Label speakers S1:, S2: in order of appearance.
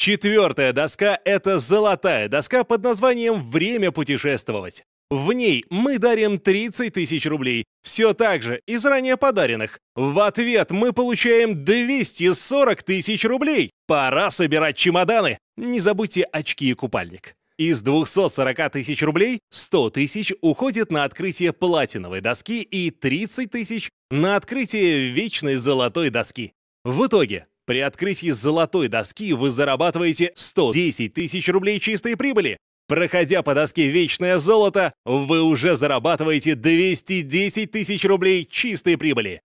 S1: Четвертая доска — это золотая доска под названием «Время путешествовать». В ней мы дарим 30 тысяч рублей, все так же из ранее подаренных. В ответ мы получаем 240 тысяч рублей. Пора собирать чемоданы. Не забудьте очки и купальник. Из 240 тысяч рублей 100 тысяч уходит на открытие платиновой доски и 30 тысяч на открытие вечной золотой доски. В итоге при открытии золотой доски вы зарабатываете 110 тысяч рублей чистой прибыли. Проходя по доске «Вечное золото», вы уже зарабатываете 210 тысяч рублей чистой прибыли.